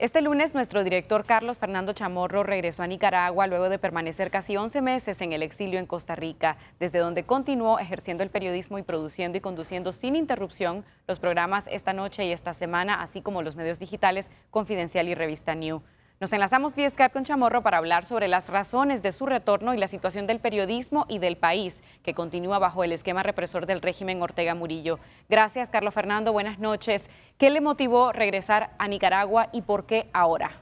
Este lunes nuestro director Carlos Fernando Chamorro regresó a Nicaragua luego de permanecer casi 11 meses en el exilio en Costa Rica, desde donde continuó ejerciendo el periodismo y produciendo y conduciendo sin interrupción los programas esta noche y esta semana, así como los medios digitales Confidencial y Revista New. Nos enlazamos vía Skype con Chamorro para hablar sobre las razones de su retorno y la situación del periodismo y del país, que continúa bajo el esquema represor del régimen Ortega Murillo. Gracias, Carlos Fernando. Buenas noches. ¿Qué le motivó regresar a Nicaragua y por qué ahora?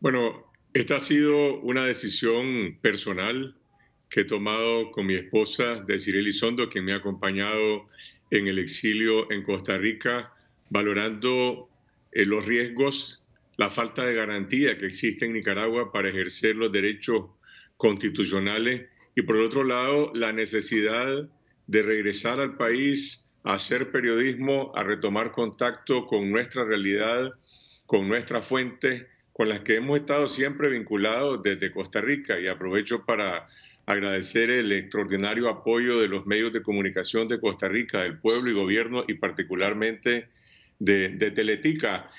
Bueno, esta ha sido una decisión personal que he tomado con mi esposa, decir Elizondo quien me ha acompañado en el exilio en Costa Rica, valorando eh, los riesgos la falta de garantía que existe en Nicaragua para ejercer los derechos constitucionales y por otro lado la necesidad de regresar al país a hacer periodismo, a retomar contacto con nuestra realidad, con nuestra fuente, con las que hemos estado siempre vinculados desde Costa Rica. Y aprovecho para agradecer el extraordinario apoyo de los medios de comunicación de Costa Rica, del pueblo y gobierno y particularmente de, de Teletica.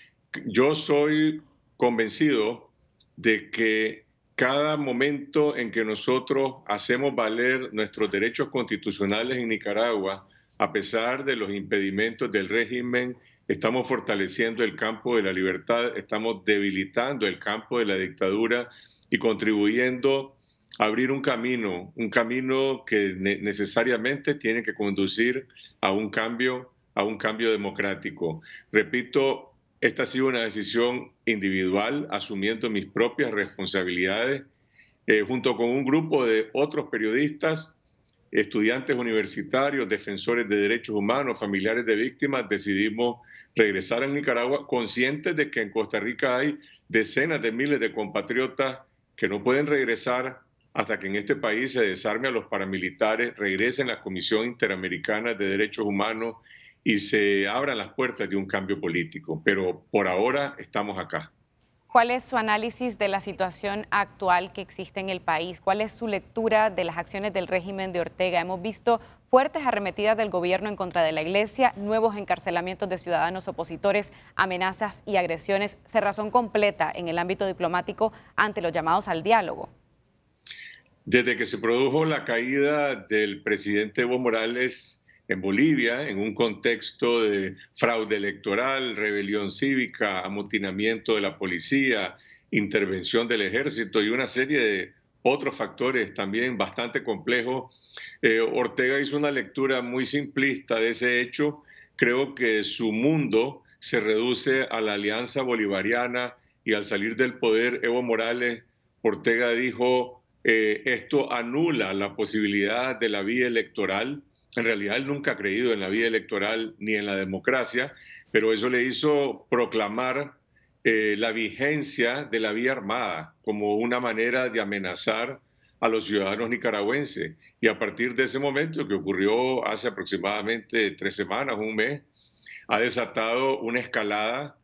Yo soy convencido de que cada momento en que nosotros hacemos valer nuestros derechos constitucionales en Nicaragua, a pesar de los impedimentos del régimen, estamos fortaleciendo el campo de la libertad, estamos debilitando el campo de la dictadura y contribuyendo a abrir un camino, un camino que necesariamente tiene que conducir a un cambio, a un cambio democrático. Repito, esta ha sido una decisión individual, asumiendo mis propias responsabilidades, eh, junto con un grupo de otros periodistas, estudiantes universitarios, defensores de derechos humanos, familiares de víctimas, decidimos regresar a Nicaragua conscientes de que en Costa Rica hay decenas de miles de compatriotas que no pueden regresar hasta que en este país se desarme a los paramilitares, regresen la Comisión Interamericana de Derechos Humanos y se abran las puertas de un cambio político. Pero por ahora estamos acá. ¿Cuál es su análisis de la situación actual que existe en el país? ¿Cuál es su lectura de las acciones del régimen de Ortega? Hemos visto fuertes arremetidas del gobierno en contra de la iglesia, nuevos encarcelamientos de ciudadanos opositores, amenazas y agresiones, cerrazón completa en el ámbito diplomático ante los llamados al diálogo. Desde que se produjo la caída del presidente Evo Morales, en Bolivia, en un contexto de fraude electoral, rebelión cívica, amotinamiento de la policía, intervención del ejército y una serie de otros factores también bastante complejos. Eh, Ortega hizo una lectura muy simplista de ese hecho. Creo que su mundo se reduce a la alianza bolivariana y al salir del poder, Evo Morales, Ortega dijo, eh, esto anula la posibilidad de la vía electoral en realidad él nunca ha creído en la vida electoral ni en la democracia, pero eso le hizo proclamar eh, la vigencia de la vía armada como una manera de amenazar a los ciudadanos nicaragüenses. Y a partir de ese momento, que ocurrió hace aproximadamente tres semanas, un mes, ha desatado una escalada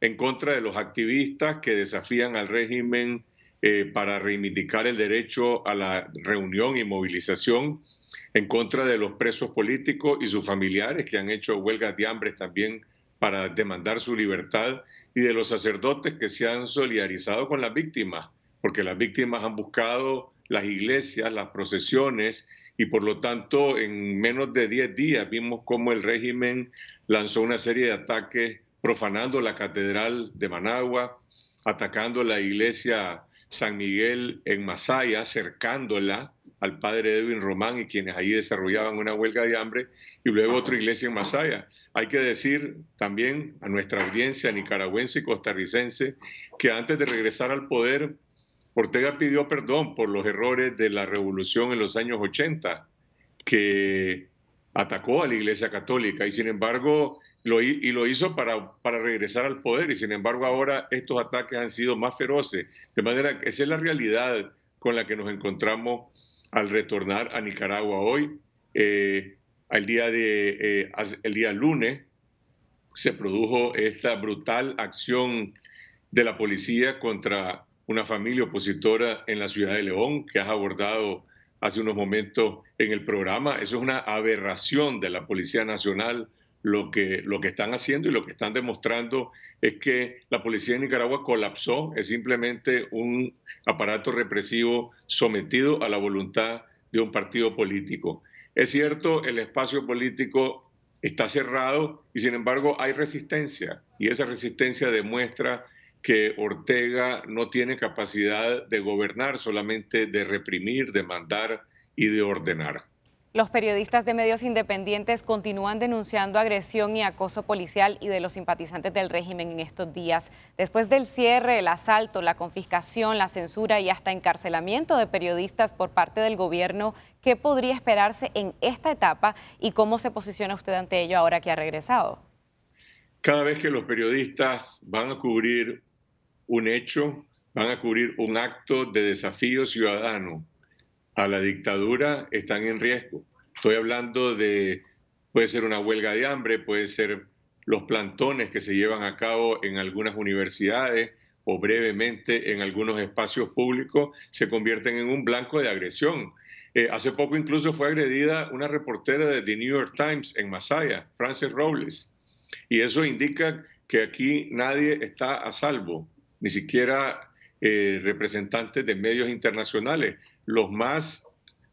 en contra de los activistas que desafían al régimen eh, para reivindicar el derecho a la reunión y movilización en contra de los presos políticos y sus familiares que han hecho huelgas de hambre también para demandar su libertad y de los sacerdotes que se han solidarizado con las víctimas, porque las víctimas han buscado las iglesias, las procesiones y por lo tanto en menos de 10 días vimos cómo el régimen lanzó una serie de ataques profanando la catedral de Managua, atacando la iglesia San Miguel en Masaya, acercándola al padre Edwin Román y quienes allí desarrollaban una huelga de hambre, y luego otra iglesia en Masaya. Hay que decir también a nuestra audiencia nicaragüense y costarricense que antes de regresar al poder, Ortega pidió perdón por los errores de la revolución en los años 80, que atacó a la iglesia católica, y sin embargo y lo hizo para, regresar al poder y sin embargo ahora estos ataques han sido más feroces. De manera que esa es la realidad con la que nos encontramos al retornar a Nicaragua hoy. Eh, día eh, el día lunes se produjo esta brutal acción de la policía contra una familia opositora en la ciudad de León que has abordado hace unos momentos en el programa. Eso es una aberración de la Policía Nacional lo que, lo que están haciendo y lo que están demostrando es que la policía de Nicaragua colapsó, es simplemente un aparato represivo sometido a la voluntad de un partido político. Es cierto, el espacio político está cerrado y sin embargo hay resistencia y esa resistencia demuestra que Ortega no tiene capacidad de gobernar, solamente de reprimir, de mandar y de ordenar. Los periodistas de medios independientes continúan denunciando agresión y acoso policial y de los simpatizantes del régimen en estos días. Después del cierre, el asalto, la confiscación, la censura y hasta encarcelamiento de periodistas por parte del gobierno, ¿qué podría esperarse en esta etapa y cómo se posiciona usted ante ello ahora que ha regresado? Cada vez que los periodistas van a cubrir un hecho, van a cubrir un acto de desafío ciudadano, a la dictadura están en riesgo. Estoy hablando de, puede ser una huelga de hambre, puede ser los plantones que se llevan a cabo en algunas universidades o brevemente en algunos espacios públicos, se convierten en un blanco de agresión. Eh, hace poco incluso fue agredida una reportera de The New York Times en Masaya, Frances Robles, y eso indica que aquí nadie está a salvo, ni siquiera eh, representantes de medios internacionales los más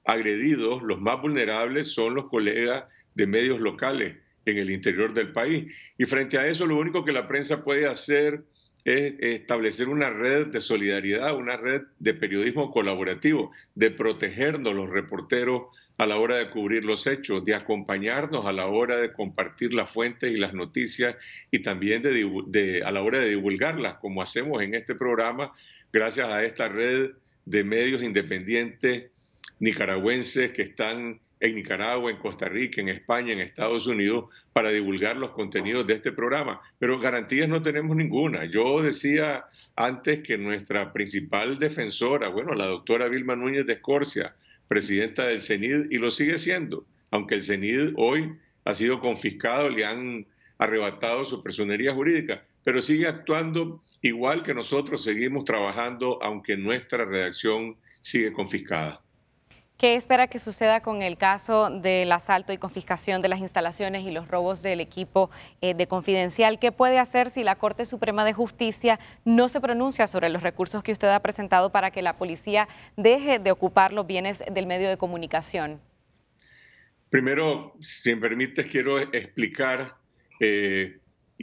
agredidos, los más vulnerables son los colegas de medios locales en el interior del país. Y frente a eso, lo único que la prensa puede hacer es establecer una red de solidaridad, una red de periodismo colaborativo, de protegernos los reporteros a la hora de cubrir los hechos, de acompañarnos a la hora de compartir las fuentes y las noticias y también de, a la hora de divulgarlas, como hacemos en este programa, gracias a esta red de medios independientes nicaragüenses que están en Nicaragua, en Costa Rica, en España, en Estados Unidos, para divulgar los contenidos de este programa. Pero garantías no tenemos ninguna. Yo decía antes que nuestra principal defensora, bueno, la doctora Vilma Núñez de Escorcia, presidenta del CENID, y lo sigue siendo, aunque el CENID hoy ha sido confiscado, le han arrebatado su personería jurídica pero sigue actuando igual que nosotros, seguimos trabajando aunque nuestra redacción sigue confiscada. ¿Qué espera que suceda con el caso del asalto y confiscación de las instalaciones y los robos del equipo eh, de Confidencial? ¿Qué puede hacer si la Corte Suprema de Justicia no se pronuncia sobre los recursos que usted ha presentado para que la policía deje de ocupar los bienes del medio de comunicación? Primero, si me permites, quiero explicar eh,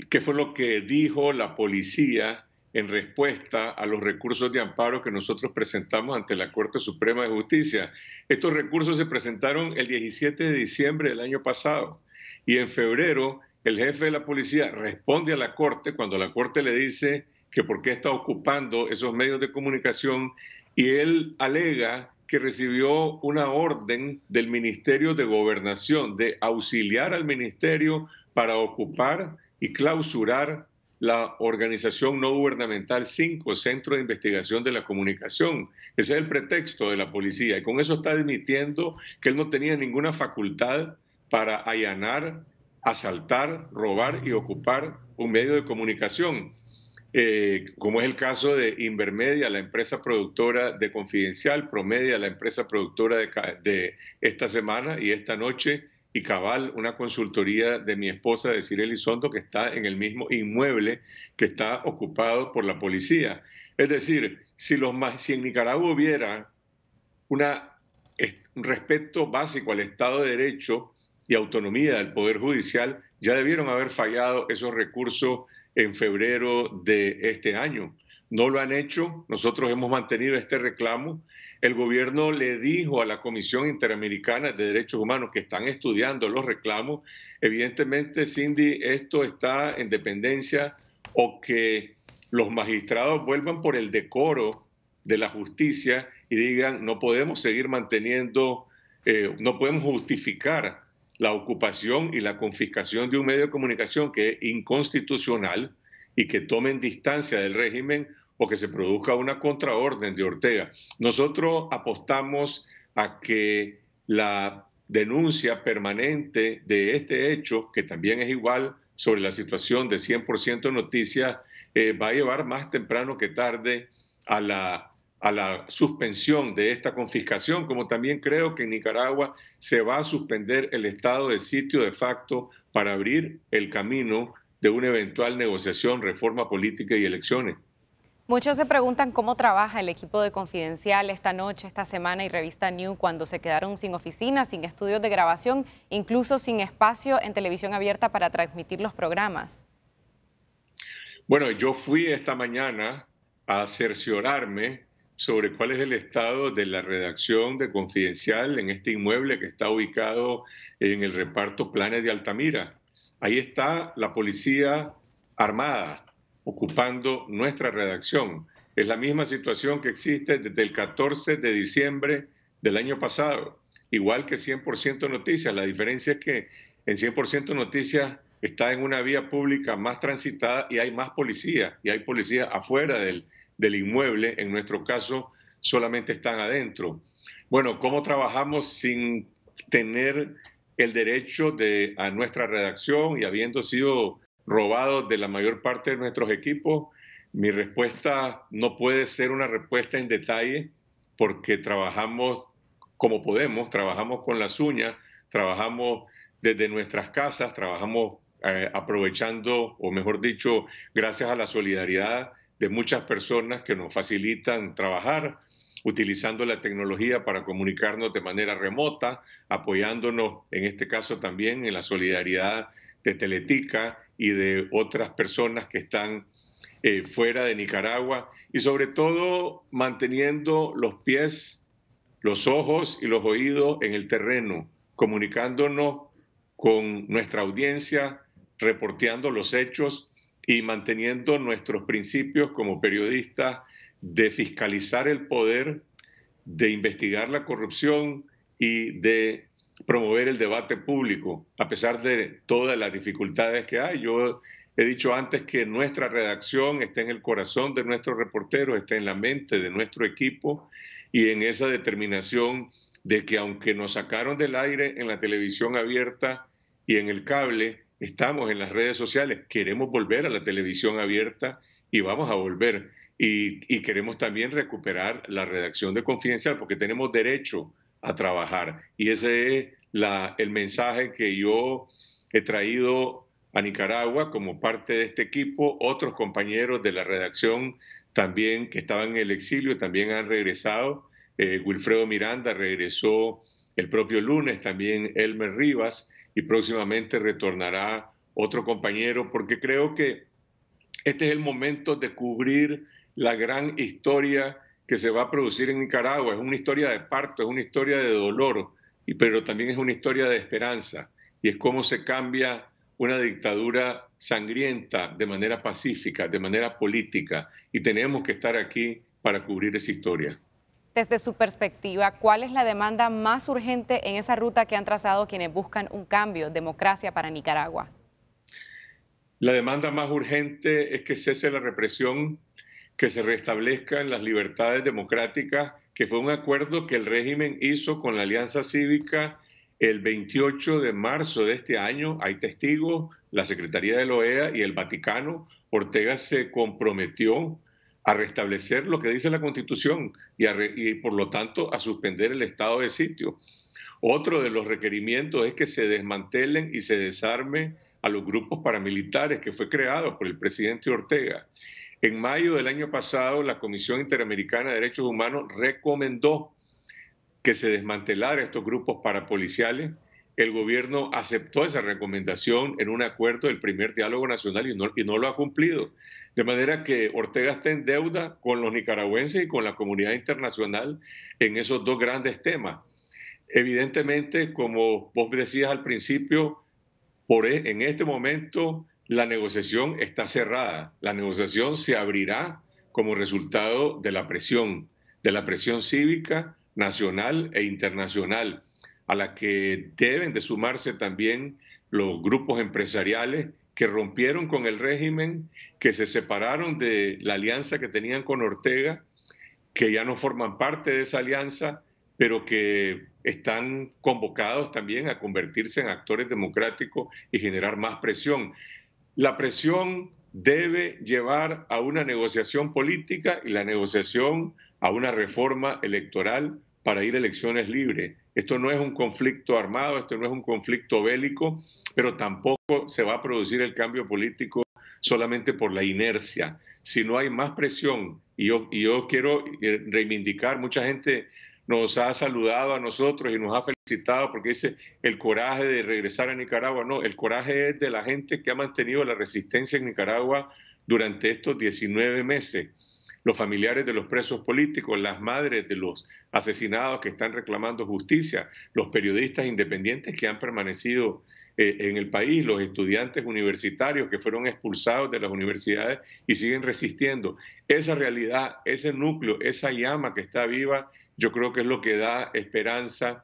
qué fue lo que dijo la policía en respuesta a los recursos de amparo que nosotros presentamos ante la Corte Suprema de Justicia. Estos recursos se presentaron el 17 de diciembre del año pasado y en febrero el jefe de la policía responde a la Corte cuando la Corte le dice que por qué está ocupando esos medios de comunicación y él alega que recibió una orden del Ministerio de Gobernación de auxiliar al Ministerio para ocupar y clausurar la organización no gubernamental 5, Centro de Investigación de la Comunicación. Ese es el pretexto de la policía. Y con eso está admitiendo que él no tenía ninguna facultad para allanar, asaltar, robar y ocupar un medio de comunicación. Eh, como es el caso de Invermedia, la empresa productora de Confidencial, Promedia, la empresa productora de, de esta semana y esta noche, y cabal una consultoría de mi esposa, de Cirel que está en el mismo inmueble que está ocupado por la policía. Es decir, si, los, si en Nicaragua hubiera una, un respeto básico al Estado de Derecho y autonomía del Poder Judicial, ya debieron haber fallado esos recursos en febrero de este año. No lo han hecho, nosotros hemos mantenido este reclamo el gobierno le dijo a la Comisión Interamericana de Derechos Humanos que están estudiando los reclamos. Evidentemente, Cindy, esto está en dependencia o que los magistrados vuelvan por el decoro de la justicia y digan, no podemos seguir manteniendo, eh, no podemos justificar la ocupación y la confiscación de un medio de comunicación que es inconstitucional y que tomen distancia del régimen o que se produzca una contraorden de Ortega. Nosotros apostamos a que la denuncia permanente de este hecho, que también es igual sobre la situación de 100% noticias, eh, va a llevar más temprano que tarde a la, a la suspensión de esta confiscación, como también creo que en Nicaragua se va a suspender el estado de sitio de facto para abrir el camino de una eventual negociación, reforma política y elecciones. Muchos se preguntan cómo trabaja el equipo de Confidencial esta noche, esta semana y revista New cuando se quedaron sin oficina, sin estudios de grabación, incluso sin espacio en televisión abierta para transmitir los programas. Bueno, yo fui esta mañana a cerciorarme sobre cuál es el estado de la redacción de Confidencial en este inmueble que está ubicado en el reparto Planes de Altamira. Ahí está la policía armada, ocupando nuestra redacción. Es la misma situación que existe desde el 14 de diciembre del año pasado, igual que 100% Noticias. La diferencia es que en 100% Noticias está en una vía pública más transitada y hay más policía, y hay policía afuera del, inmueble, en nuestro caso solamente están adentro. Bueno, ¿cómo trabajamos sin tener el derecho de, a nuestra redacción y habiendo sido robado de la mayor parte de nuestros equipos. Mi respuesta no puede ser una respuesta en detalle porque trabajamos como podemos, trabajamos con las uñas, trabajamos desde nuestras casas, trabajamos eh, aprovechando, o mejor dicho, gracias a la solidaridad de muchas personas que nos facilitan trabajar, utilizando la tecnología para comunicarnos de manera remota, apoyándonos en este caso también en la solidaridad de Teletica y de otras personas que están eh, fuera de Nicaragua y sobre todo manteniendo los pies, los ojos y los oídos en el terreno, comunicándonos con nuestra audiencia, reporteando los hechos y manteniendo nuestros principios como periodistas de fiscalizar el poder, de investigar la corrupción y de promover el debate público, a pesar de todas las dificultades que hay. Yo he dicho antes que nuestra redacción está en el corazón de nuestros reporteros, está en la mente de nuestro equipo y en esa determinación de que aunque nos sacaron del aire en la televisión abierta y en el cable, estamos en las redes sociales, queremos volver a la televisión abierta y vamos a volver. Y, queremos también recuperar la redacción de confidencial porque tenemos derecho a trabajar. Y ese es el mensaje que yo he traído a Nicaragua como parte de este equipo. Otros compañeros de la redacción también que estaban en el exilio también han regresado. Eh, Wilfredo Miranda regresó el propio lunes, también Elmer Rivas, y próximamente retornará otro compañero, porque creo que este es el momento de cubrir la gran historia que se va a producir en Nicaragua. Es una historia de parto, es una historia de dolor, y, pero también es una historia de esperanza. Y es cómo se cambia una dictadura sangrienta de manera pacífica, de manera política. Y tenemos que estar aquí para cubrir esa historia. Desde su perspectiva, ¿cuál es la demanda más urgente en esa ruta que han trazado quienes buscan un cambio, democracia para Nicaragua? La demanda más urgente es que cese la represión que se restablezcan las libertades democráticas, que fue un acuerdo que el régimen hizo con la Alianza Cívica el 28 de marzo de este año. Hay testigos, la Secretaría de la OEA y el Vaticano. Ortega se comprometió a restablecer lo que dice la Constitución y, por lo tanto a suspender el estado de sitio. Otro de los requerimientos es que se desmantelen y se desarme a los grupos paramilitares que fue creado por el presidente Ortega. En mayo del año pasado, la Comisión Interamericana de Derechos Humanos recomendó que se desmantelara estos grupos parapoliciales. El gobierno aceptó esa recomendación en un acuerdo del primer diálogo nacional y no, y no lo ha cumplido. De manera que Ortega está en deuda con los nicaragüenses y con la comunidad internacional en esos dos grandes temas. Evidentemente, como vos decías al principio, por, e, en este momento la negociación está cerrada. La negociación se abrirá como resultado de la presión, de la presión cívica, nacional e internacional, a la que deben de sumarse también los grupos empresariales que rompieron con el régimen, que se separaron de la alianza que tenían con Ortega, que ya no forman parte de esa alianza, pero que están convocados también a convertirse en actores democráticos y generar más presión. La presión debe llevar a una negociación política y la negociación a una reforma electoral para ir a elecciones libres. Esto no es un conflicto armado, esto no es un conflicto bélico, pero tampoco se va a producir el cambio político solamente por la inercia. Si no hay más presión, y yo, quiero eh, reivindicar, mucha gente nos ha saludado a nosotros y nos ha felicitado porque dice el coraje de regresar a Nicaragua. No, el coraje es de la gente que ha mantenido la resistencia en Nicaragua durante estos 19 meses. Los familiares de los presos políticos, las madres de los asesinados que están reclamando justicia, los periodistas independientes que han permanecido eh, en el país, los estudiantes universitarios que fueron expulsados de las universidades y siguen resistiendo. Esa realidad, ese núcleo, esa llama que está viva, yo creo que es lo que da esperanza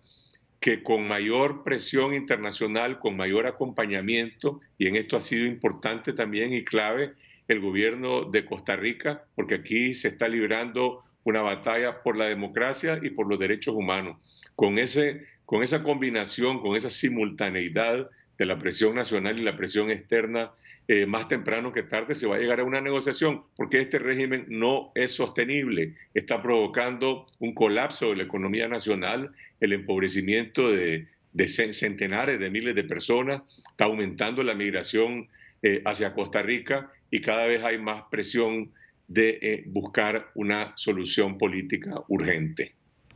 que con mayor presión internacional, con mayor acompañamiento, y en esto ha sido importante también y clave el gobierno de Costa Rica, porque aquí se está librando una batalla por la democracia y por los derechos humanos. Con, ese, con esa combinación, con esa simultaneidad de la presión nacional y la presión externa, eh, más temprano que tarde se va a llegar a una negociación, porque este régimen no es sostenible, está provocando un colapso de la economía nacional, el empobrecimiento de, centenares de miles de personas, está aumentando la migración eh, hacia Costa Rica y cada vez hay más presión de eh, buscar una solución política urgente.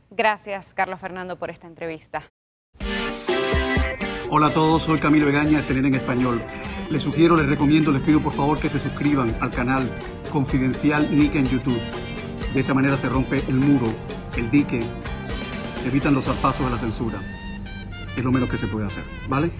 Gracias, Carlos Fernando, por esta entrevista. Hola a todos, soy Camilo Egaña, CNN en español. Les sugiero, les recomiendo, les pido por favor que se suscriban al canal Confidencial Nick en YouTube. De esa manera se rompe el muro, el dique, evitan los zarpazos de la censura. Es lo menos que se puede hacer, ¿vale?